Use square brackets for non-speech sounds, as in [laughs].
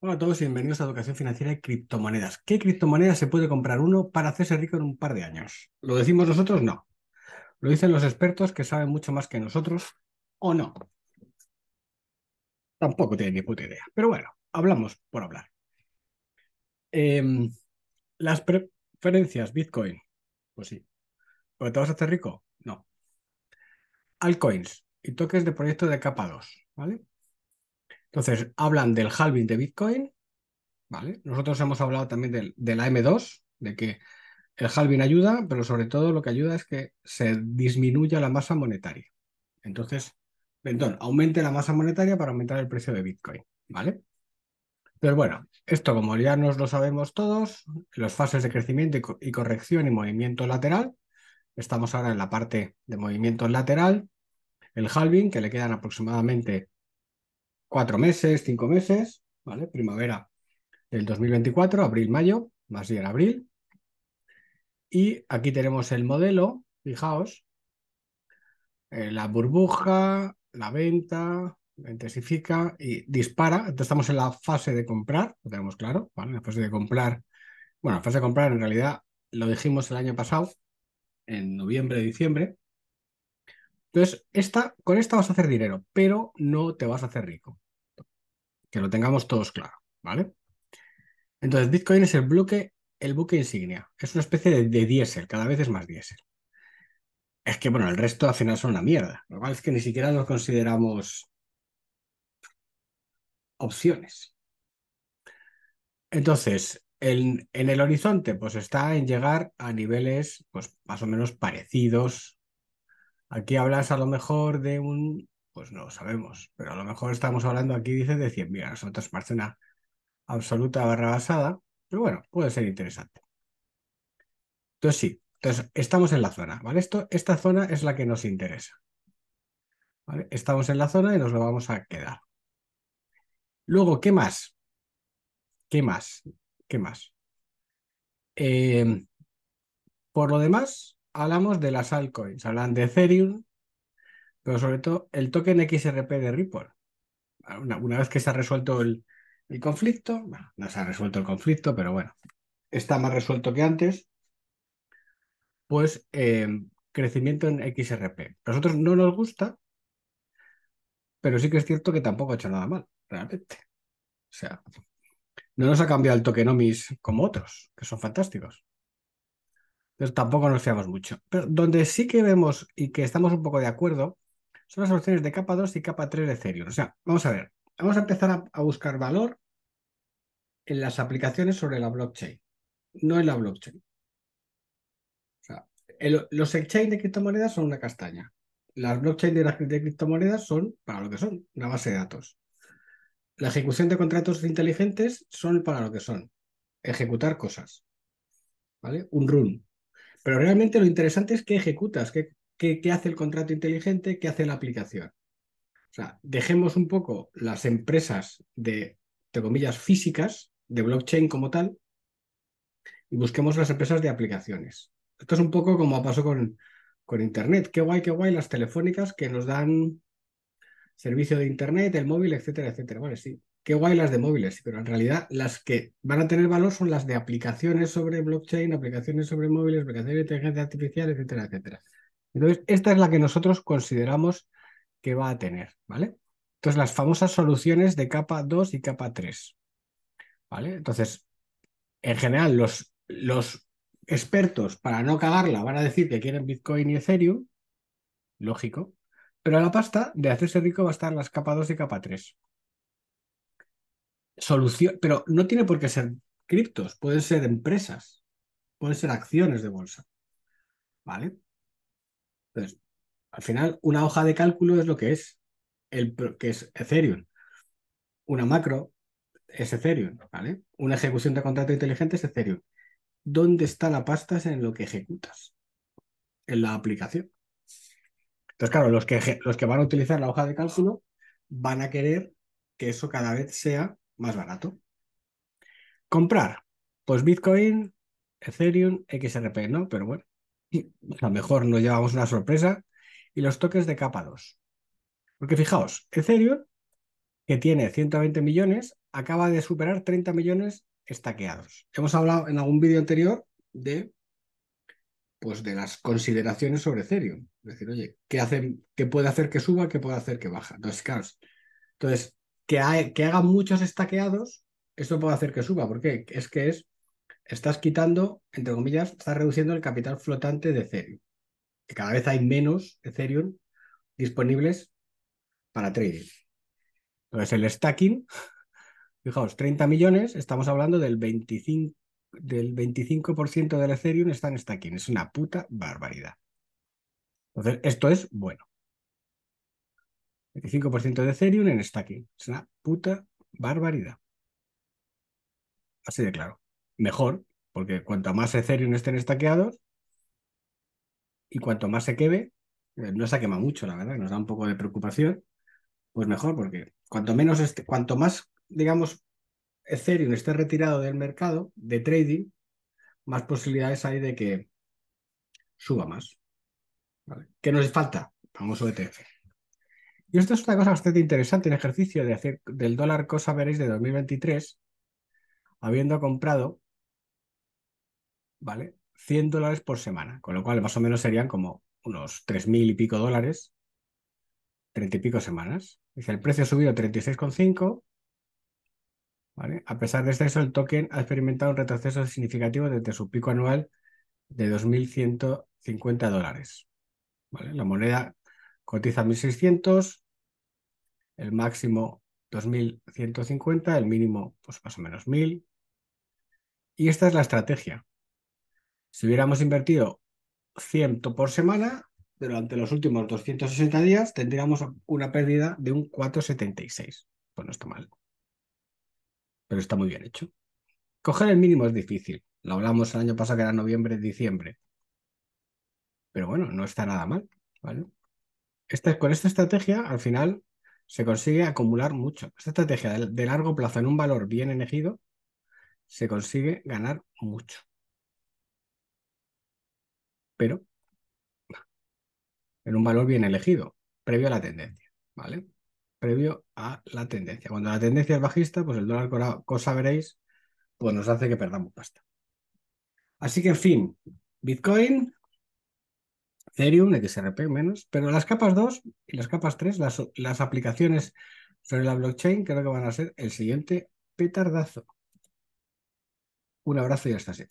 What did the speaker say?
Hola a todos y bienvenidos a Educación Financiera y Criptomonedas. ¿Qué criptomonedas se puede comprar uno para hacerse rico en un par de años? ¿Lo decimos nosotros? No. Lo dicen los expertos que saben mucho más que nosotros o no. Tampoco tienen ni puta idea. Pero bueno, hablamos por hablar. Em, las preferencias, Bitcoin. Pues sí. ¿Pero te vas a hacer rico? No. Altcoins y toques de proyecto de capa 2. ¿Vale? Entonces, hablan del halving de Bitcoin, ¿vale? Nosotros hemos hablado también de la m 2 de que el halving ayuda, pero sobre todo lo que ayuda es que se disminuya la masa monetaria. Entonces, perdón, aumente la masa monetaria para aumentar el precio de Bitcoin, ¿vale? Pero bueno, esto como ya nos lo sabemos todos, las fases de crecimiento y, y corrección y movimiento lateral, estamos ahora en la parte de movimiento lateral, el halving, que le quedan aproximadamente cuatro meses, cinco meses, ¿vale? Primavera del 2024, abril-mayo, más bien abril. Y aquí tenemos el modelo, fijaos, eh, la burbuja, la venta, intensifica y dispara. Entonces estamos en la fase de comprar, lo tenemos claro, ¿vale? La fase de comprar, bueno, la fase de comprar en realidad lo dijimos el año pasado, en noviembre, diciembre. Entonces, esta, con esta vas a hacer dinero, pero no te vas a hacer rico que lo tengamos todos claro, ¿vale? Entonces, Bitcoin es el bloque, el buque insignia. Es una especie de, diésel, cada vez es más diésel. Es que, bueno, el resto al final son una mierda. Lo cual es que ni siquiera los consideramos opciones. Entonces, en, en el horizonte, pues está en llegar a niveles, pues más o menos parecidos. Aquí hablas a lo mejor de un pues no lo sabemos, pero a lo mejor estamos hablando aquí, dice, de Mira, Nosotros parece una absoluta barra basada, pero bueno, puede ser interesante. Entonces sí, entonces estamos en la zona, ¿vale? Esto, esta zona es la que nos interesa. ¿vale? Estamos en la zona y nos lo vamos a quedar. Luego, ¿qué más? ¿Qué más? ¿Qué más? Eh, por lo demás, hablamos de las altcoins. Hablan de Ethereum, pero sobre todo el token XRP de Ripple. Una, vez que se ha resuelto el, conflicto, bueno, no se ha resuelto el conflicto, pero bueno, está más resuelto que antes, pues em, crecimiento en XRP. nosotros no nos gusta, pero sí que es cierto que tampoco ha hecho nada mal, realmente. O sea, no nos ha cambiado el tokenomics como otros, que son fantásticos. pero tampoco nos fiamos mucho. Pero donde sí que vemos y que estamos un poco de acuerdo son las opciones de capa 2 y capa 3 de Ethereum. O sea, vamos a ver, vamos a empezar a, buscar valor en las aplicaciones sobre la blockchain, no en la blockchain. O sea, los exchange de criptomonedas son una castaña. Las blockchains de las criptomonedas son para lo que son, una base de datos. La ejecución de contratos inteligentes son para lo que son, ejecutar cosas. ¿Vale? Un run. Pero realmente lo interesante es qué ejecutas, qué, ¿Qué, hace el contrato inteligente? ¿Qué hace la aplicación? O sea, dejemos un poco las empresas de, de comillas, físicas, de blockchain como tal, y busquemos las empresas de aplicaciones. Esto es un poco como pasó con, con Internet. Qué guay, qué guay las telefónicas que nos dan servicio de Internet, el móvil, etcétera, etcétera. Vale, sí. Qué guay las de móviles, pero en realidad las que van a tener valor son las de aplicaciones sobre blockchain, aplicaciones sobre móviles, aplicaciones de inteligencia artificial, etcétera, etcétera. Entonces, esta es la que nosotros consideramos que va a tener, ¿vale? Entonces, las famosas soluciones de capa 2 y capa 3, ¿vale? Entonces, en general, los, los expertos, para no cagarla, van a decir que quieren Bitcoin y Ethereum, lógico, pero la pasta de hacerse rico va a estar en las capas 2 y capa 3. Solución, pero no tiene por qué ser criptos, pueden ser empresas, pueden ser acciones de bolsa, ¿vale? al final, una hoja de cálculo es lo que es, el, que es Ethereum. Una macro es Ethereum, ¿vale? Una ejecución de contrato inteligente es Ethereum. ¿Dónde está la pasta es en lo que ejecutas? En la aplicación. Entonces, claro, los que, los que van a utilizar la hoja de cálculo van a querer que eso cada vez sea más barato. Comprar, pues Bitcoin, Ethereum, XRP, ¿no? Pero bueno, [laughs] a lo mejor no llevamos una sorpresa. Y los toques de capa 2. Porque fijaos, Ethereum, que tiene 120 millones, acaba de superar 30 millones estaqueados. Hemos hablado en algún vídeo anterior de, pues de las consideraciones sobre Ethereum. Es decir, oye, ¿qué, puede hacer que suba? ¿Qué puede hacer que baja? Entonces, entonces que, hay, que hagan muchos estaqueados, esto puede hacer que suba. ¿Por qué? Es que es estás quitando, entre comillas, estás reduciendo el capital flotante de Ethereum. Que cada vez hay menos Ethereum disponibles para trading. Entonces, el stacking, [laughs] fijaos, 30 millones, estamos hablando del 25%, del 25 del Ethereum está en stacking. Es una puta barbaridad. Entonces, esto es bueno. 25% de Ethereum en stacking. Es una puta barbaridad. Así de claro mejor, porque cuanto más Ethereum estén estaqueados y cuanto más se queme, eh, no se quema mucho, la verdad, nos da un poco de preocupación, pues mejor, porque cuanto menos este, cuanto más, digamos, Ethereum esté retirado del mercado de trading, más posibilidades hay de que suba más. ¿Vale? ¿Qué nos falta? Vamos Famoso ETF. Y esto es una cosa bastante interesante, el ejercicio de hacer del dólar cosa veréis de 2023, habiendo comprado ¿vale? 100 dólares por semana, con lo cual más o menos serían como unos 3.000 y pico dólares, 30 y pico semanas. Dice, el precio ha subido 36,5, ¿vale? A pesar de eso, el token ha experimentado un retroceso significativo desde su pico anual de 2.150 dólares, ¿vale? La moneda cotiza 1.600, el máximo 2.150, el mínimo pues más o menos 1.000. Y esta es la estrategia, si hubiéramos invertido 100 por semana, durante los últimos 260 días tendríamos una pérdida de un 4,76. Pues no está mal. Pero está muy bien hecho. Coger el mínimo es difícil. Lo hablamos el año pasado que era noviembre, diciembre. Pero bueno, no está nada mal. ¿vale? Esta, con esta estrategia, al final, se consigue acumular mucho. Esta estrategia de largo plazo en un valor bien elegido, se consigue ganar mucho pero en un valor bien elegido, previo a la tendencia, ¿vale? Previo a la tendencia. Cuando la tendencia es bajista, pues el dólar, cosa veréis, pues nos hace que perdamos pasta. Así que, en fin, Bitcoin, Ethereum, XRP menos, pero las capas 2 y las capas 3, las, las aplicaciones sobre la blockchain, creo que van a ser el siguiente petardazo. Un abrazo y hasta siempre.